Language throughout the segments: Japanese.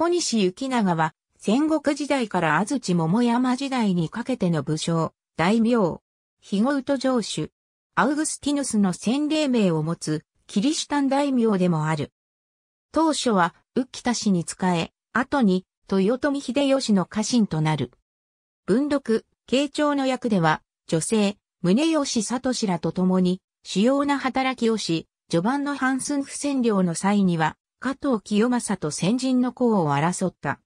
小西行長は、戦国時代から安土桃山時代にかけての武将、大名、ヒゴウト城主、アウグスティヌスの洗礼名を持つ、キリシタン大名でもある。当初は、浮田氏に仕え、後に、豊臣秀吉の家臣となる。文禄、慶長の役では、女性、宗吉聡らと共に、主要な働きをし、序盤の半寸不占領の際には、加藤清正と先人の功を争った。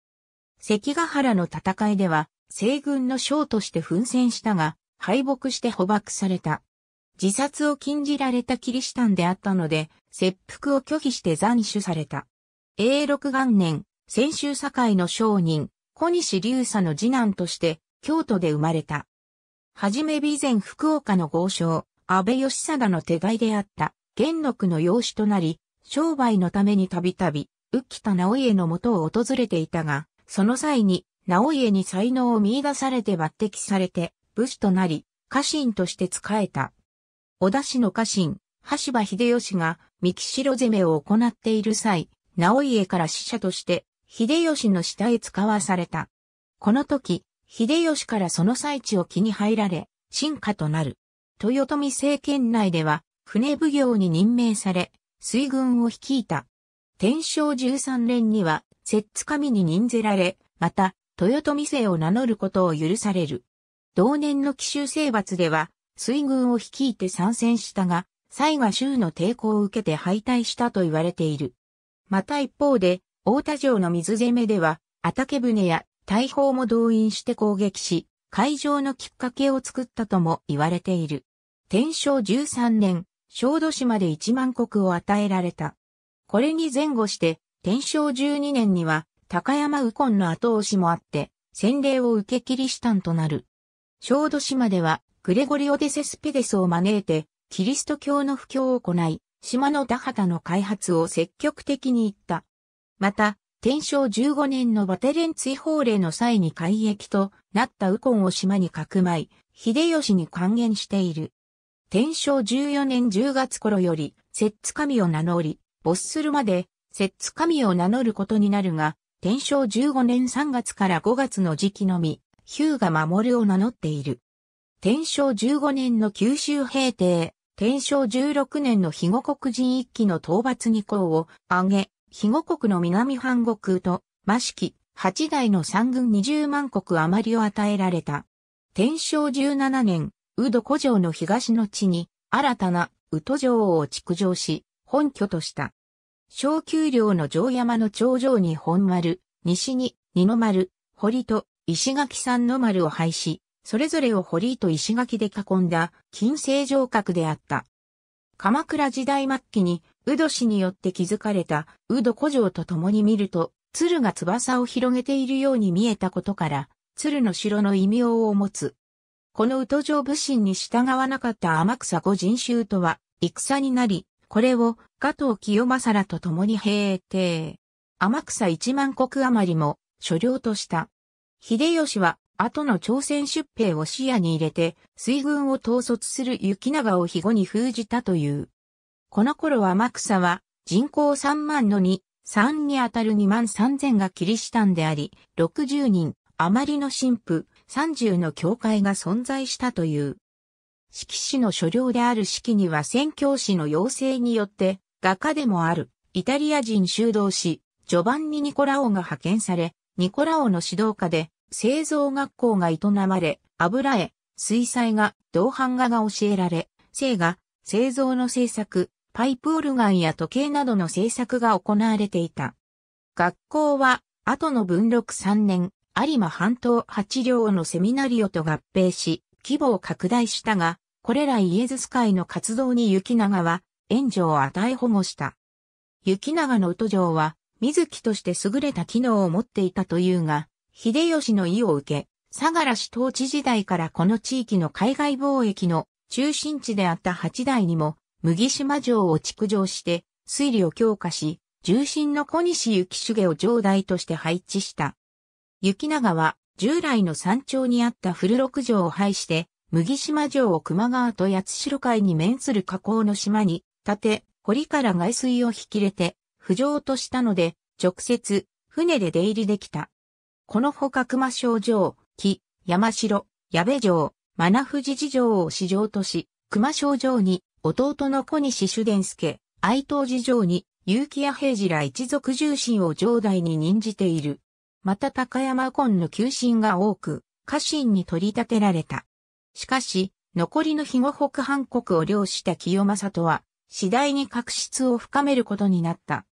関ヶ原の戦いでは、西軍の将として奮戦したが、敗北して捕獲された。自殺を禁じられたキリシタンであったので、切腹を拒否して斬首された。永禄元年、泉州堺の商人、小西隆佐の次男として、京都で生まれた。はじめ備前福岡の豪商、安倍義貞の手代であった、元禄の養子となり、商売のためにたびたび、浮田直家のもとを訪れていたが、その際に、直家に才能を見出されて抜擢されて、武士となり、家臣として仕えた。小田氏の家臣、橋場秀吉が三木城攻めを行っている際、直家から使者として、秀吉の下へ使わされた。この時、秀吉からその最地を気に入られ、進化となる。豊臣政権内では、船奉行に任命され、水軍を率いた。天正13年には、摂津神に任ぜられ、また、豊臣姓を名乗ることを許される。同年の奇襲征伐では、水軍を率いて参戦したが、最後は州の抵抗を受けて敗退したと言われている。また一方で、大田城の水攻めでは、畑船や大砲も動員して攻撃し、会場のきっかけを作ったとも言われている。天正13年、小豆島で1万国を与えられた。これに前後して、天正12年には、高山右近の後押しもあって、洗礼を受けキリシタンとなる。小豆島では、グレゴリオ・デセスペデスを招いて、キリスト教の布教を行い、島の田畑の開発を積極的に行った。また、天正15年のバテレン追放令の際に改役となった右近を島にかくまい、秀吉に還元している。天正14年10月頃より、摂津神を名乗り、没するまで、摂津神を名乗ることになるが、天正15年3月から5月の時期のみ、ヒューが守を名乗っている。天正15年の九州平定、天正16年の肥後国人一揆の討伐二項を挙げ、肥後国の南半国と、と、し式、八代の三軍二十万国余りを与えられた。天正17年、ウド古城の東の地に、新たなウト城を築城し、本拠とした。小丘陵の城山の頂上に本丸、西に二の丸、堀と石垣三の丸を廃し、それぞれを堀と石垣で囲んだ金星城郭であった。鎌倉時代末期に、ウド氏によって築かれたウド古城と共に見ると、鶴が翼を広げているように見えたことから、鶴の城の異名を持つ。この宇都城武神に従わなかった天草五人衆とは、戦になり、これを加藤清正らと共に平定。天草一万国余りも所領とした。秀吉は後の朝鮮出兵を視野に入れて水軍を統率する雪長を肥後に封じたという。この頃天草は人口三万の二、三にあたる二万三千がキリシタンであり、六十人余りの神父、30の教会が存在したという。式師の所領である式には宣教師の要請によって画家でもあるイタリア人修道士、ジョバンニ・ニコラオが派遣され、ニコラオの指導下で製造学校が営まれ、油絵、水彩画、銅版画が教えられ、生画、製造の制作、パイプオルガンや時計などの制作が行われていた。学校は、後の文禄3年、有馬半島八両のセミナリオと合併し、規模を拡大したが、これらイエズス会の活動に雪長は援助を与え保護した。雪長の都城は、水木として優れた機能を持っていたというが、秀吉の意を受け、相良氏統治時代からこの地域の海外貿易の中心地であった八代にも、麦島城を築城して、水利を強化し、重心の小西行重を城代として配置した。雪長は従来の山頂にあった古六条を廃して、麦島城を熊川と八代海に面する河口の島に建て、堀から外水を引き入れて、浮上としたので、直接、船で出入りできた。このほか熊小城、木、山城、矢部城、真藤寺城を市場とし、熊小城に、弟の小西主伝助、愛東寺城に、結城屋平次ら一族重臣を城代に任じている。また高山魂の急進が多く、家臣に取り立てられた。しかし、残りの肥後北半国を領した清正とは、次第に確執を深めることになった。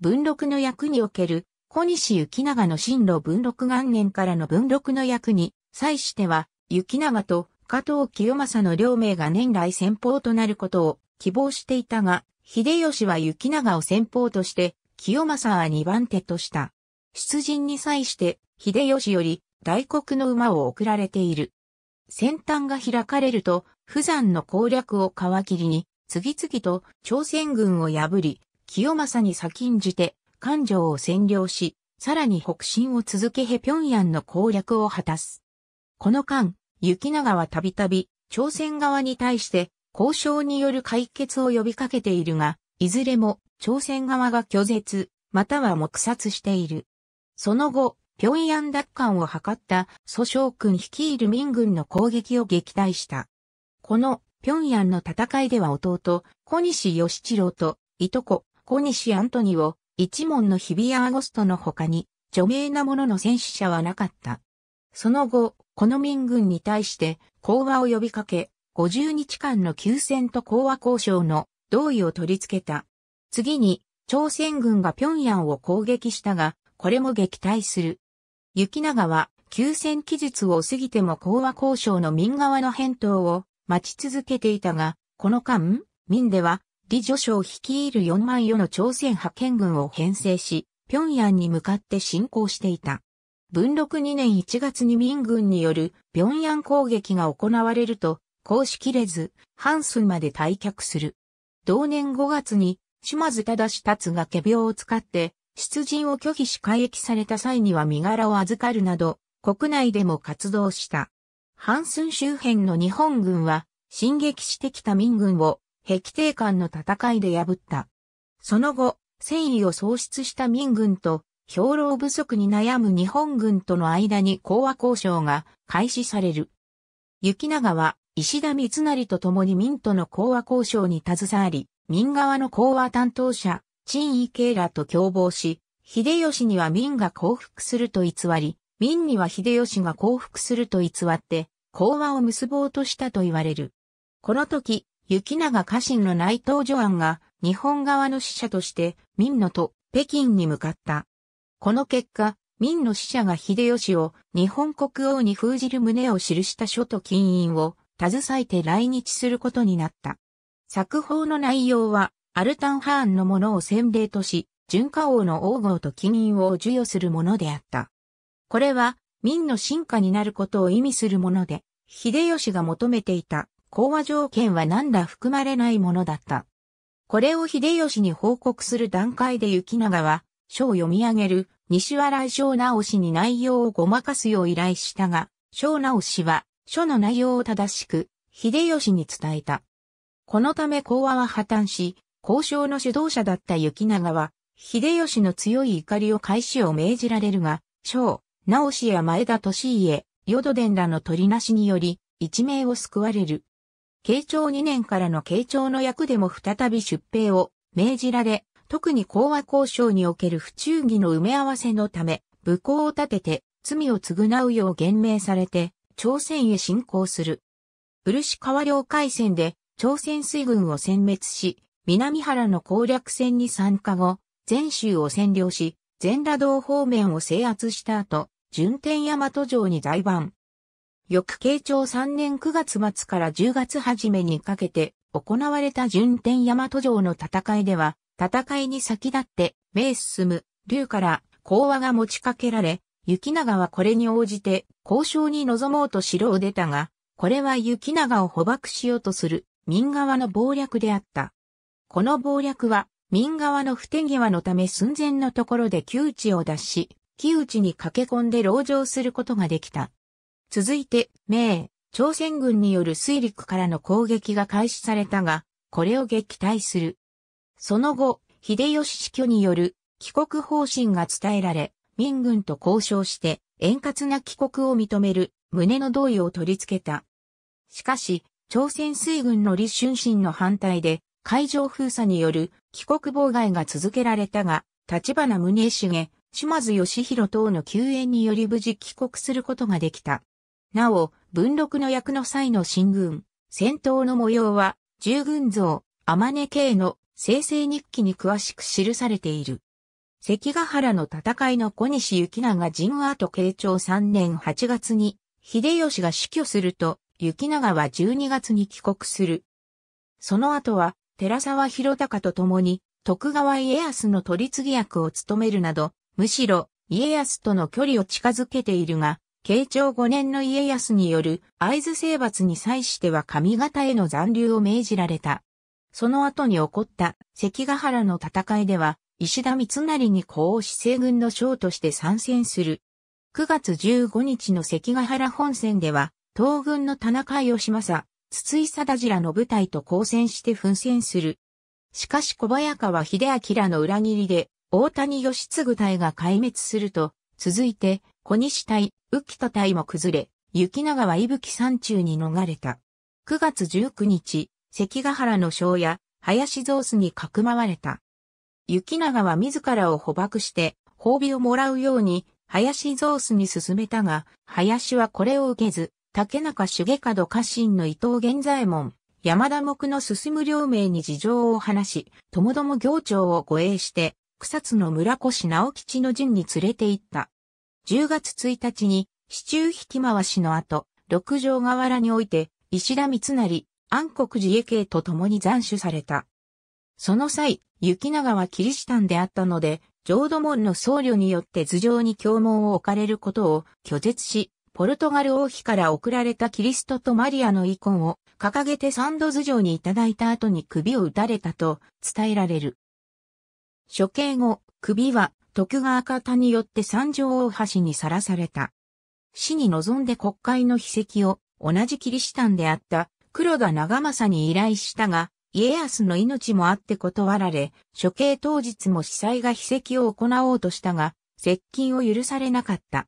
文禄の役における、小西幸長の進路文禄元年からの文禄の役に、際しては、幸長と加藤清正の両名が年来先方となることを希望していたが、秀吉は幸長を先方として、清正は二番手とした。出陣に際して、秀吉より、大黒の馬を送られている。先端が開かれると、釜山の攻略を皮切りに、次々と朝鮮軍を破り、清正に先んじて、関城を占領し、さらに北進を続けへ平壌の攻略を果たす。この間、雪長はたびたび、朝鮮側に対して、交渉による解決を呼びかけているが、いずれも、朝鮮側が拒絶、または黙殺している。その後、平壌奪還を図った蘇将軍率いる民軍の攻撃を撃退した。この平壌の戦いでは弟、小西義一郎と、いとこ、小西アントニオ、一門の日比谷アゴストの他に、著名なものの戦死者はなかった。その後、この民軍に対して、講和を呼びかけ、50日間の休戦と講和交渉の同意を取り付けた。次に、朝鮮軍が平壌を攻撃したが、これも撃退する。雪長は、休戦期日を過ぎても講和交渉の民側の返答を待ち続けていたが、この間、民では、李助将率いる4万余の朝鮮派遣軍を編成し、平壌に向かって進行していた。文禄2年1月に民軍による平壌攻撃が行われると、こうしきれず、半数まで退却する。同年5月に、島津忠達が仮病を使って、出陣を拒否し改役された際には身柄を預かるなど、国内でも活動した。ハンスン周辺の日本軍は、進撃してきた民軍を、壁定間の戦いで破った。その後、戦意を喪失した民軍と、兵糧不足に悩む日本軍との間に講和交渉が開始される。雪長は、石田三成と共に民との講和交渉に携わり、民側の講和担当者、陳意慶らと共謀し、秀吉には民が降伏すると偽り、民には秀吉が降伏すると偽って、講和を結ぼうとしたと言われる。この時、雪長家臣の内藤助安が日本側の使者として民のと北京に向かった。この結果、民の使者が秀吉を日本国王に封じる旨を記した書と金印を携えて来日することになった。作法の内容はアルタンハーンのものを先例とし、純化王の王号と記任を授与するものであった。これは、民の進化になることを意味するもので、秀吉が求めていた、講和条件は何ら含まれないものだった。これを秀吉に報告する段階で行長は、書を読み上げる、西原章直氏に内容をごまかすよう依頼したが、章直氏は、書の内容を正しく、秀吉に伝えた。このため講和は破綻し、交渉の主導者だった雪長は、秀吉の強い怒りを返しを命じられるが、章、直しや前田利家、淀伝らの取りなしにより、一命を救われる。慶長二年からの慶長の役でも再び出兵を命じられ、特に講和交渉における不忠義の埋め合わせのため、武功を立てて、罪を償うよう厳命されて、朝鮮へ侵攻する。漆川領海戦で、朝鮮水軍を殲滅し、南原の攻略戦に参加後、全州を占領し、全羅道方面を制圧した後、順天大和城に在番。翌慶長3年9月末から10月初めにかけて行われた順天大和城の戦いでは、戦いに先立って、へ進む、竜から講和が持ちかけられ、雪長はこれに応じて交渉に臨もうと城を出たが、これは雪長を捕獲しようとする民側の謀略であった。この謀略は、民側の不手際のため寸前のところで窮地を脱し、窮地に駆け込んで籠城することができた。続いて、明、朝鮮軍による水陸からの攻撃が開始されたが、これを撃退する。その後、秀吉死去による帰国方針が伝えられ、民軍と交渉して円滑な帰国を認める旨の同意を取り付けた。しかし、朝鮮水軍の李春心の反対で、海上封鎖による帰国妨害が続けられたが、立花宗茂、島津義弘等の救援により無事帰国することができた。なお、文禄の役の際の進軍、戦闘の模様は、従軍像、天音系の生成日記に詳しく記されている。関ヶ原の戦いの小西行長陣と慶長3年8月に、秀吉が死去すると、行長は12月に帰国する。その後は、寺沢広隆と共に、徳川家康の取り次ぎ役を務めるなど、むしろ家康との距離を近づけているが、慶長5年の家康による会津征伐に際しては上方への残留を命じられた。その後に起こった関ヶ原の戦いでは、石田三成に呼をし西軍の将として参戦する。9月15日の関ヶ原本戦では、東軍の田中義政、筒井貞次らの部隊と交戦して奮戦する。しかし小早川秀明らの裏切りで、大谷義継隊が壊滅すると、続いて、小西隊、浮田隊も崩れ、雪永は伊吹山中に逃れた。9月19日、関ヶ原の庄や林蔵巣にかくまわれた。雪永は自らを捕獲して、褒美をもらうように、林蔵巣に進めたが、林はこれを受けず、竹中重門家臣の伊藤源左衛門、山田木の進む両名に事情を話し、ともども行長を護衛して、草津の村越直吉の陣に連れて行った。10月1日に、市中引き回しの後、六条河原において、石田三成、安国寺家系と共に斬首された。その際、雪長はキリシタンであったので、浄土門の僧侶によって頭上に教門を置かれることを拒絶し、ポルトガル王妃から贈られたキリストとマリアの遺恨を掲げてサンドズ城にいただいた後に首を打たれたと伝えられる。処刑後、首は徳川方によって三条大橋にさらされた。死に臨んで国会の筆跡を同じキリシタンであった黒田長政に依頼したが、家康の命もあって断られ、処刑当日も司祭が筆跡を行おうとしたが、接近を許されなかった。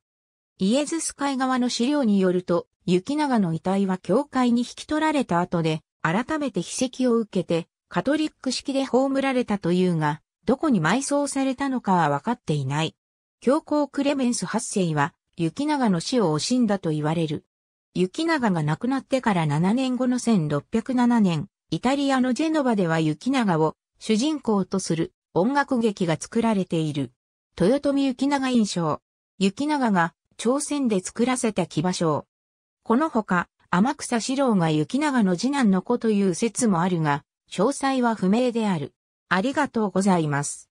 イエズス会側の資料によると、雪長の遺体は教会に引き取られた後で、改めて筆跡を受けて、カトリック式で葬られたというが、どこに埋葬されたのかは分かっていない。教皇クレメンス8世は、雪長の死を惜しんだと言われる。雪長が亡くなってから7年後の1607年、イタリアのジェノバでは雪長を主人公とする音楽劇が作られている。豊臣雪長印象。雪長が朝鮮で作らせた騎馬賞。このほか、天草四郎が雪長の次男の子という説もあるが、詳細は不明である。ありがとうございます。